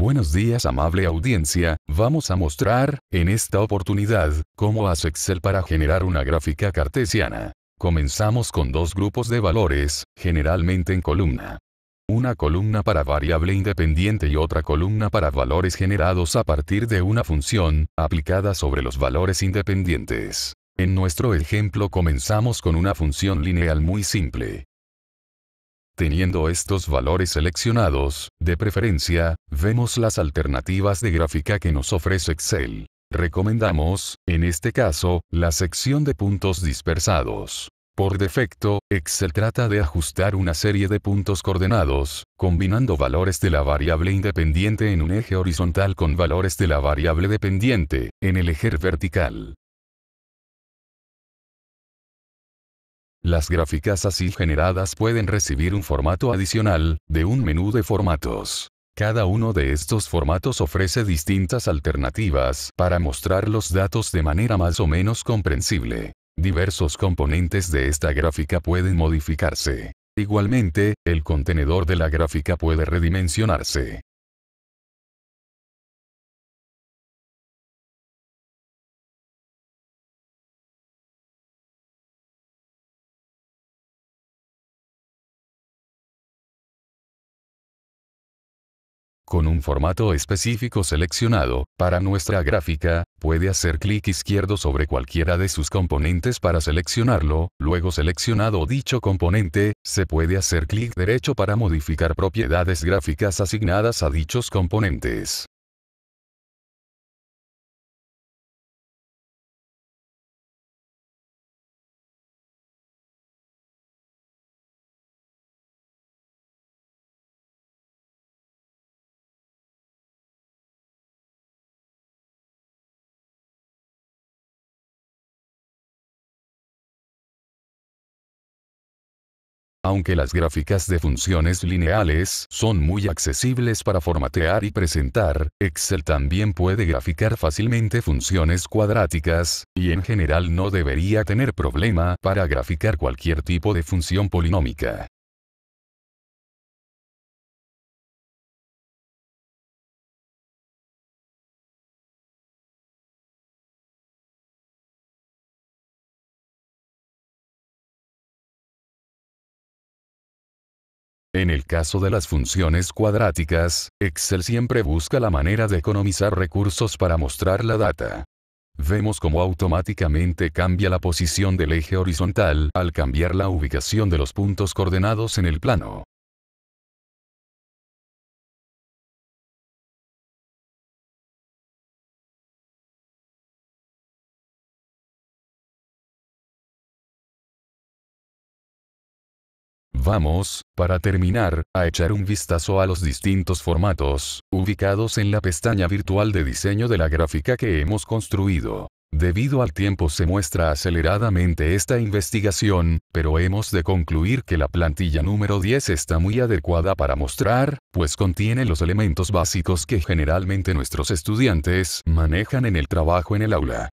Buenos días amable audiencia, vamos a mostrar, en esta oportunidad, cómo hace Excel para generar una gráfica cartesiana. Comenzamos con dos grupos de valores, generalmente en columna. Una columna para variable independiente y otra columna para valores generados a partir de una función, aplicada sobre los valores independientes. En nuestro ejemplo comenzamos con una función lineal muy simple. Teniendo estos valores seleccionados, de preferencia, vemos las alternativas de gráfica que nos ofrece Excel. Recomendamos, en este caso, la sección de puntos dispersados. Por defecto, Excel trata de ajustar una serie de puntos coordenados, combinando valores de la variable independiente en un eje horizontal con valores de la variable dependiente, en el eje vertical. Las gráficas así generadas pueden recibir un formato adicional, de un menú de formatos. Cada uno de estos formatos ofrece distintas alternativas para mostrar los datos de manera más o menos comprensible. Diversos componentes de esta gráfica pueden modificarse. Igualmente, el contenedor de la gráfica puede redimensionarse. con un formato específico seleccionado, para nuestra gráfica, puede hacer clic izquierdo sobre cualquiera de sus componentes para seleccionarlo, luego seleccionado dicho componente, se puede hacer clic derecho para modificar propiedades gráficas asignadas a dichos componentes. aunque las gráficas de funciones lineales son muy accesibles para formatear y presentar, Excel también puede graficar fácilmente funciones cuadráticas, y en general no debería tener problema para graficar cualquier tipo de función polinómica. En el caso de las funciones cuadráticas, Excel siempre busca la manera de economizar recursos para mostrar la data. Vemos cómo automáticamente cambia la posición del eje horizontal al cambiar la ubicación de los puntos coordenados en el plano. Vamos, para terminar, a echar un vistazo a los distintos formatos, ubicados en la pestaña virtual de diseño de la gráfica que hemos construido. Debido al tiempo se muestra aceleradamente esta investigación, pero hemos de concluir que la plantilla número 10 está muy adecuada para mostrar, pues contiene los elementos básicos que generalmente nuestros estudiantes manejan en el trabajo en el aula.